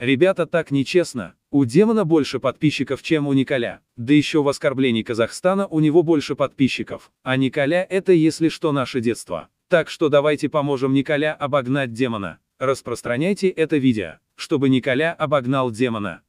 Ребята, так нечестно. У демона больше подписчиков, чем у Николя. Да еще в оскорблении Казахстана у него больше подписчиков. А Николя это, если что, наше детство. Так что давайте поможем Николя обогнать демона. Распространяйте это видео, чтобы Николя обогнал демона.